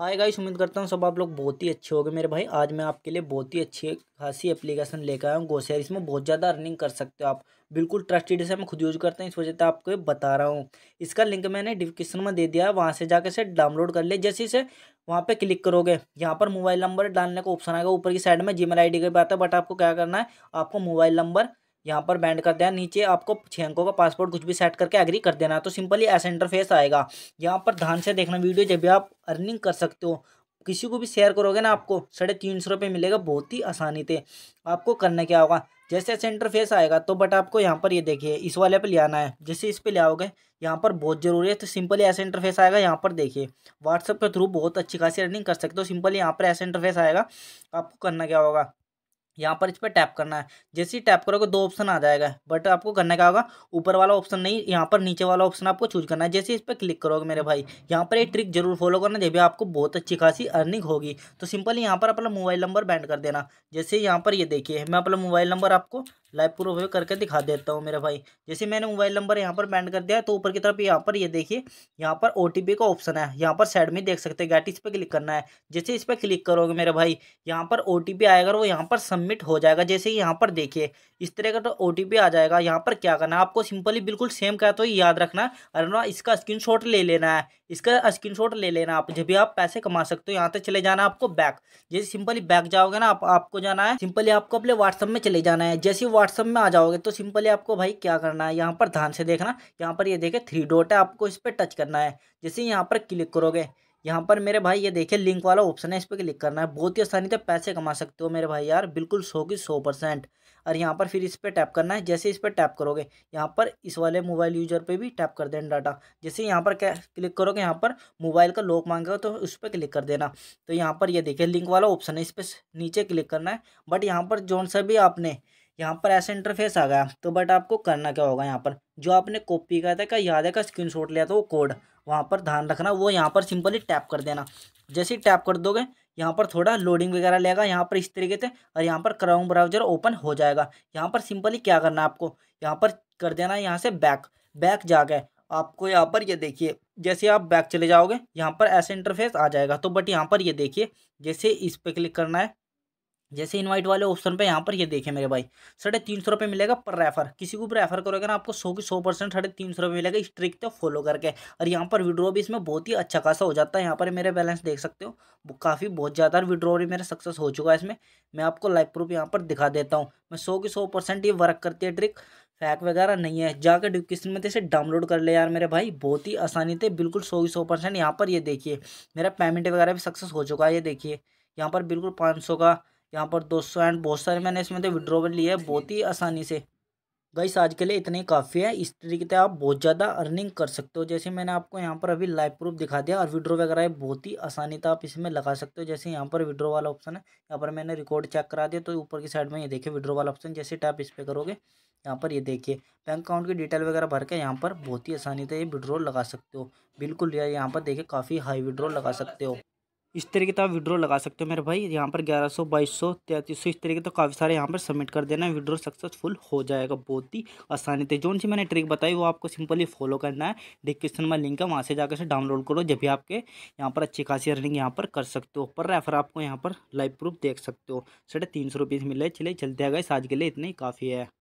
hi guys उम्मीद करता हूँ सब आप लोग बहुत ही अच्छे हो मेरे भाई आज मैं आपके लिए बहुत ही अच्छी खासी एप्लीकेशन लेकर आया हूँ गोसेयर इसमें बहुत ज़्यादा अर्निंग कर सकते हो आप बिल्कुल ट्रस्टेड से मैं खुद यूज करता हूँ इस वजह से आपको बता रहा हूँ इसका लिंक मैंने डिस्क्रिप्शन में दे दिया है वहाँ से जाकर से डाउनलोड कर ले जैसे इसे वहाँ पर क्लिक करोगे यहाँ पर मोबाइल नंबर डालने का ऑप्शन आएगा ऊपर की साइड में जी मेल आई डी का बात है बट आपको क्या करना है आपको मोबाइल नंबर यहाँ पर बैंड कर देना नीचे आपको छः अंकों का पासपोर्ट कुछ भी सेट करके एग्री कर देना तो सिंपली ऐसा इंटरफेस आएगा यहाँ पर ध्यान से देखना वीडियो जब भी आप अर्निंग कर सकते हो किसी को भी शेयर करोगे ना आपको साढ़े तीन सौ रुपये मिलेगा बहुत ही आसानी से आपको करना क्या होगा जैसे ऐसे इंटरफेस आएगा तो बट आपको यहाँ पर ये देखिए इस वाले पर ले आना है जैसे इस पर ले आओगे यहाँ पर बहुत ज़रूरी है तो सिंपली ऐसा इंटरफेस आएगा यहाँ पर देखिए व्हाट्सअप के थ्रू बहुत अच्छी खासी रनिंग कर सकते हो सिंपली यहाँ पर ऐसा इंटरफेस आएगा आपको करना क्या होगा यहाँ पर इस पर टैप करना है जैसे ही टैप करोगे दो ऑप्शन आ जाएगा बट आपको करने का होगा ऊपर वाला ऑप्शन नहीं यहाँ पर नीचे वाला ऑप्शन आपको चूज करना है जैसे इस पर क्लिक करोगे मेरे भाई यहाँ पर एक ट्रिक जरूर फॉलो करना जब भी आपको बहुत अच्छी खासी अर्निंग होगी तो सिंपली यहाँ पर अपना मोबाइल नंबर बैंड कर देना जैसे यहाँ पर ये देखिए मैं अपना मोबाइल नंबर आपको लाइव प्रूफ करके दिखा देता हूँ मेरे भाई जैसे मैंने मोबाइल नंबर यहाँ पर बैंड कर दिया है तो ऊपर की तरफ यहाँ पर ये यह देखिए यहाँ पर ओ का ऑप्शन है यहाँ पर साइड में देख सकते हैं गैट इस पर क्लिक करना है जैसे इस पर क्लिक करोगे मेरे भाई यहाँ पर ओ आएगा वो यहाँ पर सबमिट हो जाएगा जैसे यहाँ पर देखिए इस तरह का तो ओ आ जाएगा यहाँ पर क्या करना है आपको सिंपली बिल्कुल सेम का तो याद रखना है अरे ना इसका स्क्रीन ले लेना है इसका स्क्रीन ले लेना आप जब भी आप पैसे कमा सकते हो यहाँ से चले जाना आपको बैक जैसे सिंपली बैक जाओगे ना आपको जाना है सिंपली आपको अपने व्हाट्सअप में चले जाना है जैसे व्हाट्सअप में आ जाओगे तो सिंपली आपको भाई क्या करना है यहाँ पर ध्यान से देखना यहाँ पर ये देखे थ्री डॉट है आपको इस पर टच करना है जैसे यहाँ पर क्लिक करोगे यहाँ पर मेरे भाई ये देखे लिंक वाला ऑप्शन है इस पर क्लिक करना है बहुत ही आसानी से पैसे कमा सकते हो मेरे भाई यार बिल्कुल सौ की सौ परसेंट और यहाँ पर फिर इस पर टैप करना है जैसे इस पर टैप करोगे यहाँ पर इस वाले मोबाइल यूजर पे भी टैप कर देना डाटा जैसे यहाँ पर क्या क्लिक करोगे यहाँ पर मोबाइल का लॉक मांगेगा तो उस पर क्लिक कर देना तो यहाँ पर ये यह देखिए लिंक वाला ऑप्शन है इस पर नीचे क्लिक करना है बट यहाँ पर जौन सा भी आपने यहाँ पर ऐसा इंटरफेस आ गया तो बट आपको करना क्या होगा यहाँ पर जो आपने कॉपी का था क्या याद है का स्क्रीन शॉट लिया था वो कोड वहाँ पर ध्यान रखना वो यहाँ पर सिंपली टैप कर देना जैसे ही टैप कर दोगे यहाँ पर थोड़ा लोडिंग वगैरह लेगा यहाँ पर इस तरीके से और यहाँ पर क्राउम ब्राउजर ओपन हो जाएगा यहाँ पर सिंपली क्या करना है आपको यहाँ पर कर देना है यहाँ से बैक बैक जाके आपको यहाँ पर ये यह देखिए जैसे आप बैक चले जाओगे यहाँ पर ऐसे इंटरफेस आ जाएगा तो बट यहाँ पर ये यह देखिए जैसे इस पर क्लिक करना है जैसे इनवाइट वाले ऑप्शन पे यहाँ पर ये देखें मेरे भाई साढ़े तीन सौ रुपये मिलेगा पर रेफर किसी को भी रेफर करोगे ना आपको सौ की सौ परसेंट साढ़े तीन सौ रुपये मिलेगा इस ट्रिक तो फॉलो करके और यहाँ पर विड्रॉ भी इसमें बहुत ही अच्छा खासा हो जाता है यहाँ पर मेरे बैलेंस देख सकते हो काफ़ी बहुत ज़्यादा विड्रॉ भी मेरा सक्सेस हो चुका है इसमें मैं आपको लाइव प्रूफ यहाँ पर दिखा देता हूँ मैं सौ की सौ परसेंट ये वर्क करती है ट्रिक फैक वगैरह नहीं है जाकर डिस्क्रिप्शन में तो इसे डाउनलोड कर ले यार मेरे भाई बहुत ही आसानी थे बिल्कुल सौ की सौ परसेंट यहाँ पर ये देखिए मेरा पेमेंट वगैरह भी सक्सेस हो चुका है ये देखिए यहाँ पर बिल्कुल पाँच सौ का यहाँ पर दो सौ एंड बहुत सारे मैंने इसमें तो विड्रोवल लिया है बहुत ही आसानी से गाइस आज के लिए इतने काफ़ी है इस तरीके से आप बहुत ज़्यादा अर्निंग कर सकते हो जैसे मैंने आपको यहाँ पर अभी लाइव प्रूफ दिखा दिया और विड्रो वगैरह बहुत ही आसानी था आप इसमें लगा सकते हो जैसे यहाँ पर विड्रो वाला ऑप्शन है यहाँ पर मैंने रिकॉर्ड चेक करा दिया तो ऊपर की साइड में ये देखिए विड्रो वाला ऑप्शन जैसे टैप इस पर करोगे यहाँ पर ये देखिए बैंक अकाउंट की डिटेल वगैरह भर के यहाँ पर बहुत ही आसानी से ये विड्रो लगा सकते हो बिल्कुल यार यहाँ पर देखिए काफ़ी हाई विड्रो लगा सकते हो इस तरीके से तो आप विड्रो लगा सकते हो मेरे भाई यहाँ पर ग्यारह सौ बाईस सौ तैंतीस सौ इस तरीके तो काफ़ी सारे यहाँ पर सबमिट कर देना है विड्रो सक्सेसफुल हो जाएगा बहुत ही आसानी से जो सी मैंने ट्रिक बताई वो आपको सिंपली फॉलो करना है डिस्क्रिप्शन में लिंक है वहाँ से जाकर से डाउनलोड करो जब भी आपके यहाँ पर अच्छी खासी अर्निंग यहाँ पर कर सकते हो पर रेफर आपको यहाँ पर लाइव प्रूफ देख सकते हो साढ़े तीन सौ रुपये मिले चले चलते आ गए आज के लिए इतने ही काफ़ी है